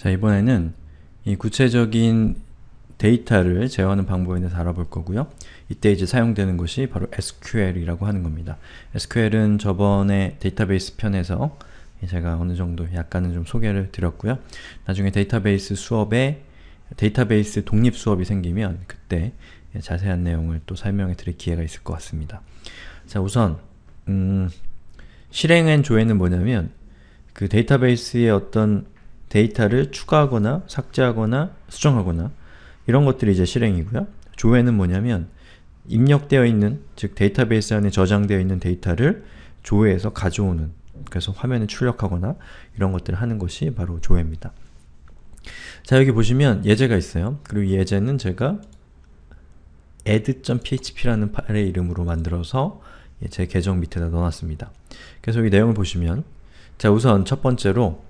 자, 이번에는 이 구체적인 데이터를 제어하는 방법에 대해서 알아볼 거고요. 이때 이제 사용되는 것이 바로 SQL이라고 하는 겁니다. SQL은 저번에 데이터베이스 편에서 제가 어느 정도 약간은 좀 소개를 드렸고요. 나중에 데이터베이스 수업에 데이터베이스 독립 수업이 생기면 그때 자세한 내용을 또 설명해 드릴 기회가 있을 것 같습니다. 자 우선 음, 실행앤 조회는 뭐냐면 그 데이터베이스의 어떤 데이터를 추가하거나 삭제하거나 수정하거나 이런 것들이 이제 실행이고요. 조회는 뭐냐면 입력되어 있는, 즉 데이터베이스 안에 저장되어 있는 데이터를 조회해서 가져오는 그래서 화면에 출력하거나 이런 것들을 하는 것이 바로 조회입니다. 자 여기 보시면 예제가 있어요. 그리고 예제는 제가 add.php라는 파일의 이름으로 만들어서 제 계정 밑에다 넣어놨습니다. 그래서 여기 내용을 보시면 자 우선 첫 번째로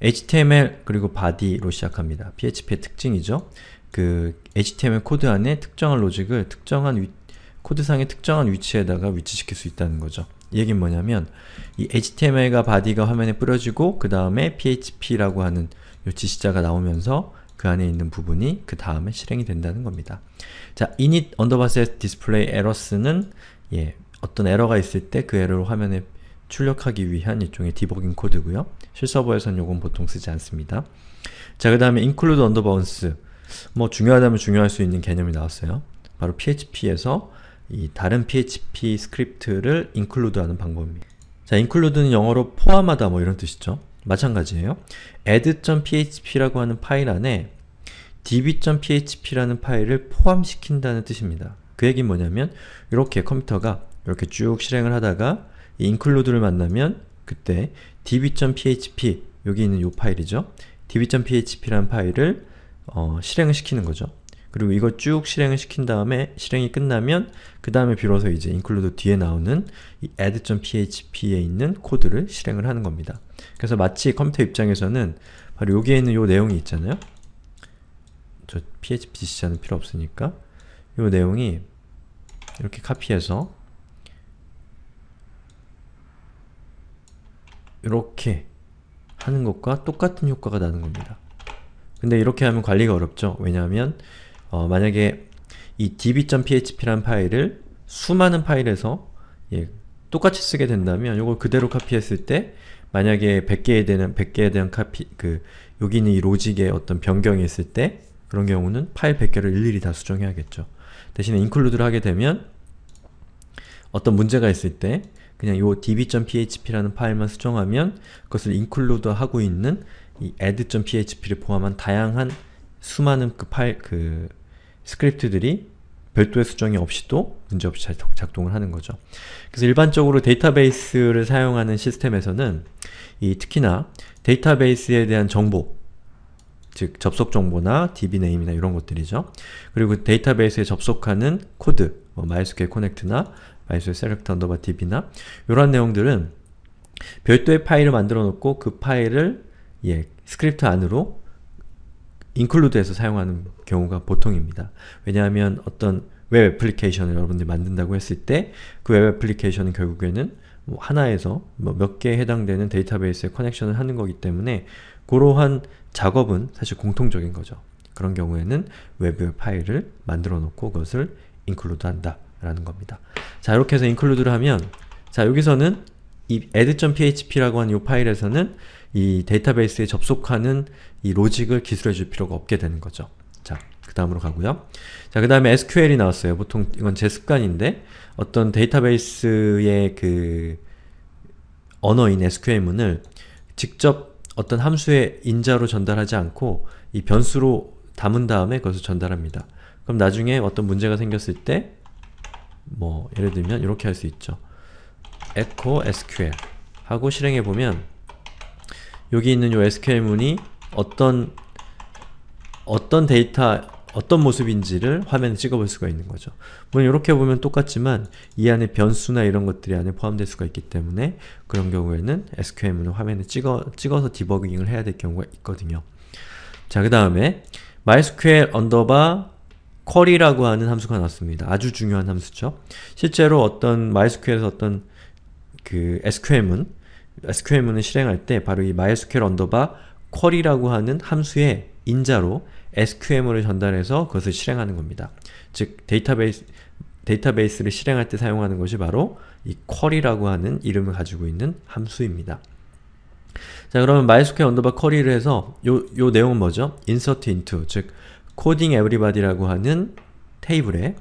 HTML 그리고 body로 시작합니다. PHP의 특징이죠. 그 HTML 코드 안에 특정한 로직을 특정한 위, 코드상의 특정한 위치에다가 위치시킬 수 있다는 거죠. 이 얘기는 뭐냐면 이 HTML과 body가 화면에 뿌려지고 그 다음에 PHP라고 하는 요 지시자가 나오면서 그 안에 있는 부분이 그 다음에 실행이 된다는 겁니다. 자, init underbar display errors는 예, 어떤 에러가 있을 때 그 에러를 화면에 출력하기 위한 일종의 디버깅 코드고요. 실서버에선 요건 보통 쓰지 않습니다. 자, 그 다음에 include underbounds 뭐 중요하다면 중요할 수 있는 개념이 나왔어요. 바로 php에서 이 다른 php 스크립트를 include하는 방법입니다. 자, include는 영어로 포함하다 뭐 이런 뜻이죠. 마찬가지예요. add.php라고 하는 파일 안에 db.php라는 파일을 포함시킨다는 뜻입니다. 그 얘기는 뭐냐면 이렇게 컴퓨터가 이렇게 쭉 실행을 하다가 이 include를 만나면 그때 db.php 여기 있는 요 파일이죠. db.php라는 파일을 어, 실행을 시키는 거죠. 그리고 이거 쭉 실행을 시킨 다음에 실행이 끝나면 그 다음에 비로소 이제 include 뒤에 나오는 이 add.php에 있는 코드를 실행을 하는 겁니다. 그래서 마치 컴퓨터 입장에서는 바로 여기에 있는 요 내용이 있잖아요. 저 php 지시자는 필요 없으니까 요 내용이 이렇게 카피해서 이렇게 하는 것과 똑같은 효과가 나는 겁니다. 근데 이렇게 하면 관리가 어렵죠. 왜냐하면 어, 만약에 이 db.php라는 파일을 수많은 파일에서 예, 똑같이 쓰게 된다면 이걸 그대로 카피했을 때 만약에 100개에 대한 100개에 대한 카피 그 여기 있는 이 로직에 어떤 변경이 있을 때 그런 경우는 파일 100개를 일일이 다 수정해야겠죠. 대신에 include를 하게 되면 어떤 문제가 있을 때 그냥 요 db.php라는 파일만 수정하면 그것을 include 하고 있는 이 add.php를 포함한 다양한 수많은 그 파일, 그 스크립트들이 별도의 수정이 없이도 문제없이 잘 작동을 하는 거죠. 그래서 일반적으로 데이터베이스를 사용하는 시스템에서는 이 특히나 데이터베이스에 대한 정보, 즉 접속 정보나 dbName이나 이런 것들이죠. 그리고 데이터베이스에 접속하는 코드, 뭐 MySQL c o n 나 마이소 셀 e l e c 바 u n db나 이런 내용들은 별도의 파일을 만들어 놓고 그 파일을 예, 스크립트 안으로 인클루드해서 사용하는 경우가 보통입니다. 왜냐하면 어떤 웹 애플리케이션을 여러분들이 만든다고 했을 때 그 웹 애플리케이션은 결국에는 뭐 하나에서 뭐몇 개에 해당되는 데이터베이스에 커넥션을 하는 거기 때문에 그러한 작업은 사실 공통적인 거죠. 그런 경우에는 웹 파일을 만들어 놓고 그것을 인클루드한다. 라는 겁니다. 자, 이렇게 해서 include를 하면 자, 여기서는 이 add.php라고 하는 이 파일에서는 이 데이터베이스에 접속하는 이 로직을 기술해 줄 필요가 없게 되는 거죠. 자, 그 다음으로 가고요. 자, 그 다음에 SQL이 나왔어요. 보통 이건 제 습관인데 어떤 데이터베이스의 그 언어인 SQL문을 직접 어떤 함수의 인자로 전달하지 않고 이 변수로 담은 다음에 그것을 전달합니다. 그럼 나중에 어떤 문제가 생겼을 때뭐 예를 들면 이렇게 할 수 있죠. echo sql 하고 실행해 보면 여기 있는 요 sql 문이 어떤 어떤 데이터 어떤 모습인지를 화면에 찍어볼 수가 있는 거죠. 물론 이렇게 보면 똑같지만 이 안에 변수나 이런 것들이 안에 포함될 수가 있기 때문에 그런 경우에는 SQL문을 화면에 찍어, 찍어서 디버깅을 해야 될 경우가 있거든요. 자, 그 다음에 MySQL 언더바 쿼리라고 하는 함수가 나왔습니다. 아주 중요한 함수죠. 실제로 어떤 MySQL에서 어떤 그 SQL문, SQL문을 실행할 때 바로 이 MySQL 언더바 쿼리라고 하는 함수의 인자로 SQL문을 전달해서 그것을 실행하는 겁니다. 즉 데이터베이스 데이터베이스를 실행할 때 사용하는 것이 바로 이 쿼리라고 하는 이름을 가지고 있는 함수입니다. 자 그러면 MySQL 언더바 쿼리를 해서 요, 요 내용은 뭐죠? insert into 즉 코딩 에브리바디라고 하는 테이블에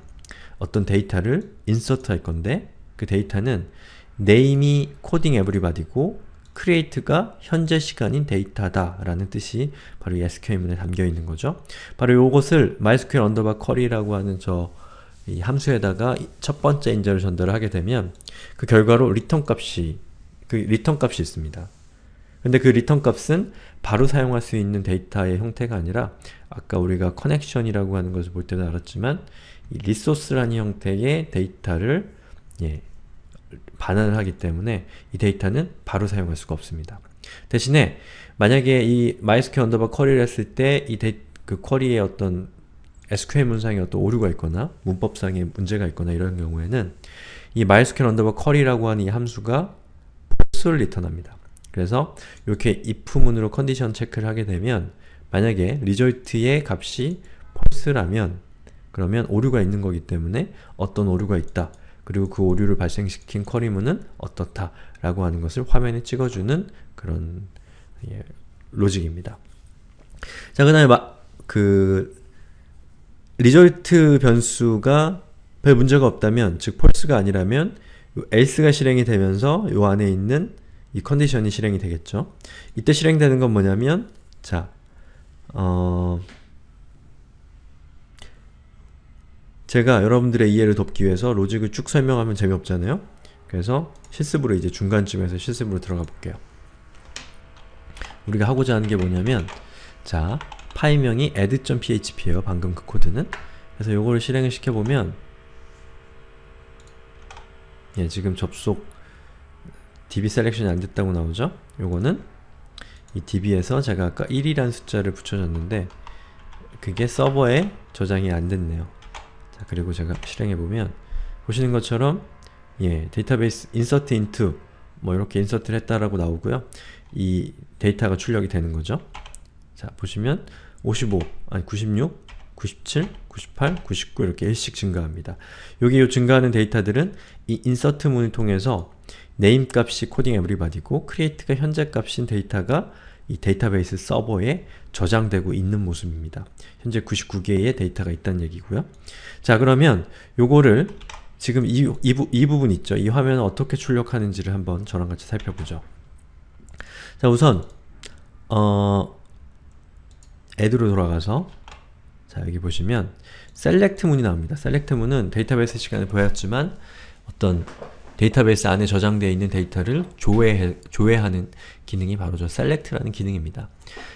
어떤 데이터를 인서트 할 건데 그 데이터는 name이 코딩 에브리바디고 create가 현재 시간인 데이터다 라는 뜻이 바로 SQL문에 담겨 있는 거죠. 바로 이것을 mysql underbar query라고 하는 저 함수에다가 첫 번째 인자를 전달을 하게 되면 그 결과로 r 턴 값이 그 리턴 값이 있습니다. 근데 그 return 값은 바로 사용할 수 있는 데이터의 형태가 아니라 아까 우리가 커넥션이라고 하는 것을 볼 때도 알았지만 이 리소스라는 형태의 데이터를 예, 반환을 하기 때문에 이 데이터는 바로 사용할 수가 없습니다. 대신에 만약에 이 MySQL 언더바 쿼리를 했을 때 이그 쿼리의 어떤 SQL 문상에 어떤 오류가 있거나 문법상의 문제가 있거나 이런 경우에는 이 MySQL 언더바 쿼리라고 하는 이 함수가 false를 리턴합니다. 그래서 이렇게 if문으로 컨디션 체크를 하게 되면 만약에 result의 값이 false라면 그러면 오류가 있는 거기 때문에 어떤 오류가 있다. 그리고 그 오류를 발생시킨 쿼리문은 어떻다 라고 하는 것을 화면에 찍어주는 그런 예, 로직입니다. 자, 그 다음에 그 result 변수가 별 문제가 없다면, 즉 false가 아니라면 else가 실행이 되면서 요 안에 있는 이 컨디션이 실행이 되겠죠. 이때 실행되는 건 뭐냐면 자, 어... 제가 여러분들의 이해를 돕기 위해서 로직을 쭉 설명하면 재미없잖아요. 그래서 실습으로 이제 중간쯤에서 실습으로 들어가 볼게요. 우리가 하고자 하는 게 뭐냐면 자, 파일명이 add.php예요. 방금 그 코드는. 그래서 요거를 실행을 시켜보면 예, 지금 접속 db 셀렉션이 안 됐다고 나오죠? 요거는 이 db에서 제가 아까 1이란 숫자를 붙여줬는데 그게 서버에 저장이 안 됐네요. 자, 그리고 제가 실행해보면 보시는 것처럼 예, 데이터베이스 insert into 뭐 이렇게 인서트를 했다라고 나오고요. 이 데이터가 출력이 되는 거죠. 자, 보시면 55, 아니 96, 97, 98, 99 이렇게 일씩 증가합니다. 여기 요 증가하는 데이터들은 이 인서트 문을 통해서 name 값이 코딩 에브리바디고 create가 현재 값인 데이터가 이 데이터베이스 서버에 저장되고 있는 모습입니다. 현재 99개의 데이터가 있다는 얘기고요. 자 그러면 요거를 지금 이, 이, 부, 이 부분 있죠? 이 화면을 어떻게 출력하는지를 한번 저랑 같이 살펴보죠. 자 우선 어... 애드로 돌아가서 자 여기 보시면 셀렉트 문이 나옵니다. 셀렉트 문은 데이터베이스 시간에 보였지만 어떤 데이터베이스 안에 저장되어 있는 데이터를 조회 조회하는 기능이 바로 저 select라는 기능입니다.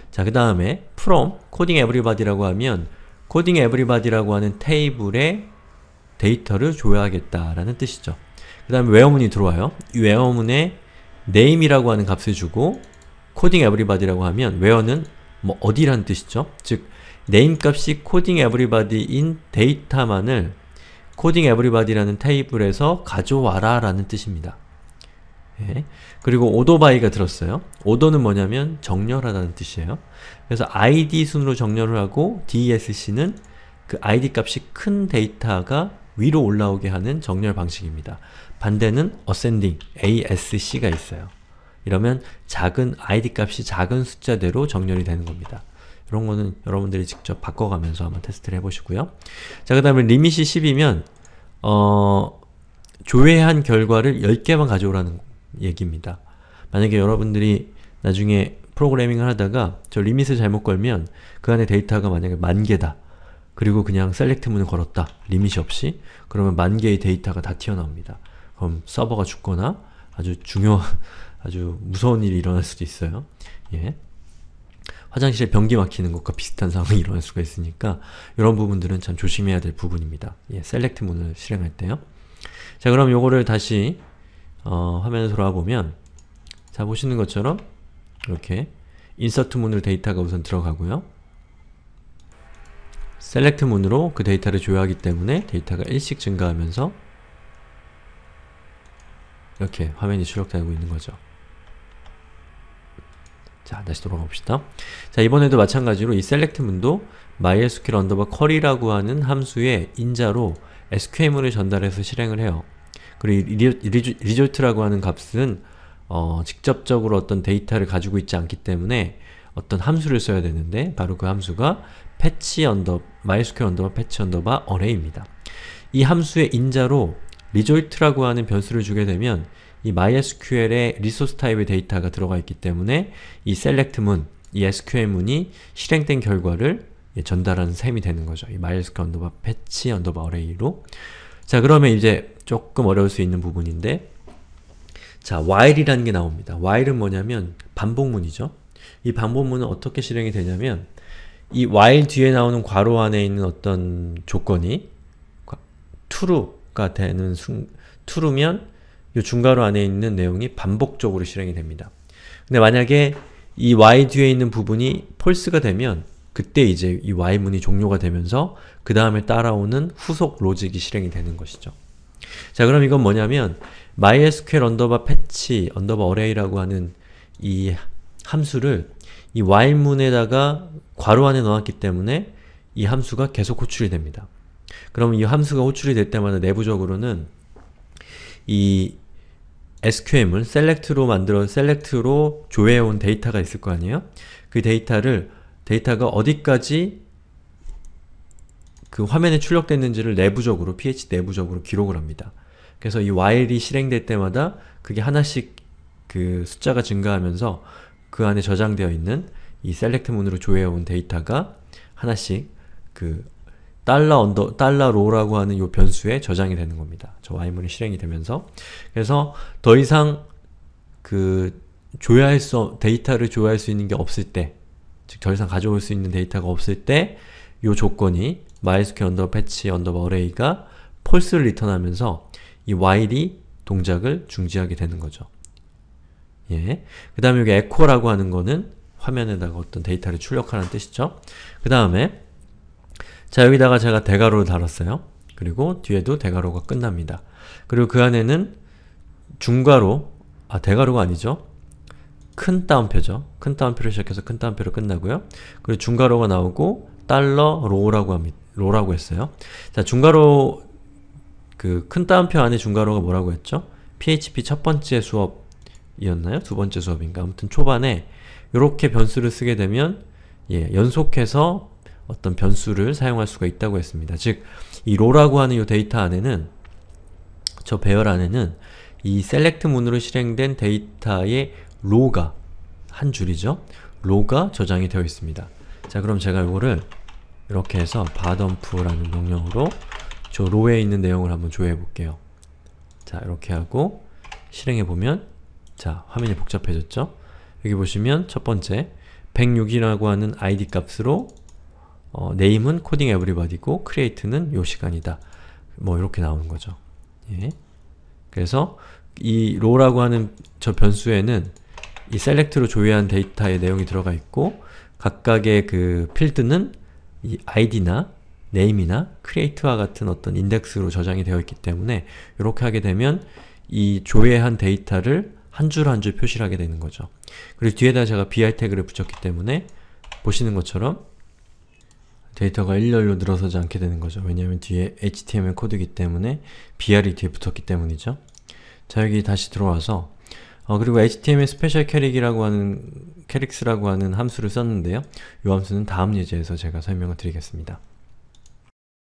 자, 그 다음에 from coding everybody라고 하면 coding everybody라고 하는 테이블에 데이터를 조회하겠다라는 뜻이죠. 그 다음에 외어문이 들어와요. 이외어문에 name이라고 하는 값을 주고 coding everybody라고 하면 where는 뭐 어디라는 뜻이죠. 즉, name 값이 coding everybody인 데이터만을 coding everybody라는 테이블에서 가져와라 라는 뜻입니다. 예. 그리고 오더바이가 들었어요. 오더는 뭐냐면 정렬하다는 뜻이에요. 그래서 id 순으로 정렬을 하고 dsc는 그 id 값이 큰 데이터가 위로 올라오게 하는 정렬 방식입니다. 반대는 ascending, asc가 있어요. 이러면 작은 id 값이 작은 숫자대로 정렬이 되는 겁니다. 이런 거는 여러분들이 직접 바꿔가면서 한번 테스트를 해보시고요. 자, 그 다음에 리밋이 10이면 어, 조회한 결과를 10개만 가져오라는 얘기입니다. 만약에 여러분들이 나중에 프로그래밍을 하다가 저 리밋을 잘못 걸면 그 안에 데이터가 만약에 만 개다. 그리고 그냥 셀렉트문을 걸었다. 리밋이 없이. 그러면 만 개의 데이터가 다 튀어나옵니다. 그럼 서버가 죽거나 아주 중요 한 아주 무서운 일이 일어날 수도 있어요. 예. 화장실에 변기 막히는 것과 비슷한 상황이 일어날 수가 있으니까 이런 부분들은 참 조심해야 될 부분입니다. 예, 셀렉트 문을 실행할 때요. 자 그럼 요거를 다시 어, 화면을 돌아보면 자 보시는 것처럼 이렇게 인서트 문으 데이터가 우선 들어가고요. 셀렉트 문으로 그 데이터를 조회하기 때문에 데이터가 1씩 증가하면서 이렇게 화면이 출력되고 있는 거죠. 자, 다시 돌아가 봅시다. 자, 이번에도 마찬가지로 이 select문도 mysql underbar curry라고 하는 함수의 인자로 sqm을 전달해서 실행을 해요. 그리고 리, 리, 리졸트라고 하는 값은 어, 직접적으로 어떤 데이터를 가지고 있지 않기 때문에 어떤 함수를 써야 되는데 바로 그 함수가 patch under, mysql underbar patch underbar array입니다. 이 함수의 인자로 result라고 하는 변수를 주게 되면 이 MySQL의 리소스 타입의 데이터가 들어가 있기 때문에 이 select 문, 이 SQL 문이 실행된 결과를 예, 전달하는 셈이 되는 거죠. 이 MySQL 언더바 패치 언더바 array로 자 그러면 이제 조금 어려울 수 있는 부분인데 자 while이라는 게 나옵니다. while은 뭐냐면 반복문이죠. 이 반복문은 어떻게 실행이 되냐면 이 while 뒤에 나오는 괄호 안에 있는 어떤 조건이 true가 되는 순, true면 이 중괄호 안에 있는 내용이 반복적으로 실행이 됩니다. 근데 만약에 이 y 뒤에 있는 부분이 false가 되면 그때 이제 이 y문이 종료가 되면서 그 다음에 따라오는 후속 로직이 실행이 되는 것이죠. 자 그럼 이건 뭐냐면 mysql 언더바 패치 언더바 array라고 하는 이 함수를 이 y 문에다가 괄호 안에 넣었기 때문에 이 함수가 계속 호출이 됩니다. 그럼이 함수가 호출이 될 때마다 내부적으로는 이 SQM을 select로 만들어 select로 조회해온 데이터가 있을 거 아니에요? 그 데이터를 데이터가 어디까지 그 화면에 출력됐는지를 내부적으로 ph 내부적으로 기록을 합니다. 그래서 이 while이 실행될 때마다 그게 하나씩 그 숫자가 증가하면서 그 안에 저장되어 있는 이 select문으로 조회해온 데이터가 하나씩 그 달러 언더 달러 로라고 하는 요 변수에 저장이 되는 겁니다. 저이문이 실행이 되면서 그래서 더 이상 그 조회할 수 데이터를 조회할 수 있는 게 없을 때, 즉 더 이상 가져올 수 있는 데이터가 없을 때 요 조건이 mysql 언더 패치 언더 어레이가 false를 리턴하면서 이 while이 동작을 중지하게 되는 거죠. 예. 그 다음에 여기 echo라고 하는 거는 화면에다가 어떤 데이터를 출력하는 뜻이죠. 그 다음에 자 여기다가 제가 대괄호를 달았어요. 그리고 뒤에도 대괄호가 끝납니다. 그리고 그 안에는 중괄호, 아 대괄호가 아니죠. 큰 따옴표죠. 큰 따옴표를 시작해서 큰 따옴표로 끝나고요. 그리고 중괄호가 나오고 달러 로우라고 합니다. 로라고 했어요. 자 중괄호 그큰 따옴표 안에 중괄호가 뭐라고 했죠? PHP 첫 번째 수업이었나요? 두 번째 수업인가? 아무튼 초반에 이렇게 변수를 쓰게 되면 예, 연속해서 어떤 변수를 사용할 수가 있다고 했습니다. 즉, 이 row라고 하는 이 데이터 안에는 저 배열 안에는 이 select 문으로 실행된 데이터의 row가 한 줄이죠. row가 저장이 되어 있습니다. 자, 그럼 제가 이거를 이렇게 해서 badum프라는 명령으로 저 row에 있는 내용을 한번 조회해 볼게요. 자, 이렇게 하고 실행해 보면 자, 화면이 복잡해졌죠? 여기 보시면 첫 번째 106이라고 하는 id 값으로 어, name은 코딩 에브리바디고 create는 요 시간이다. 뭐 이렇게 나오는 거죠. 예. 그래서 이 row라고 하는 저 변수에는 이 select로 조회한 데이터의 내용이 들어가 있고 각각의 그 필드는 이 id나 name이나 create와 같은 어떤 인덱스로 저장이 되어 있기 때문에 이렇게 하게 되면 이 조회한 데이터를 한 줄 한 줄 표시를 하게 되는 거죠. 그리고 뒤에다 제가 bi 태그를 붙였기 때문에 보시는 것처럼 데이터가 일렬로 늘어서지 않게 되는 거죠. 왜냐하면 뒤에 HTML 코드이기 때문에 BR이 뒤에 붙었기 때문이죠. 자 여기 다시 들어와서 어, 그리고 HTML 스페셜 캐릭이라고 하는 캐릭스라고 하는 함수를 썼는데요. 이 함수는 다음 예제에서 제가 설명을 드리겠습니다.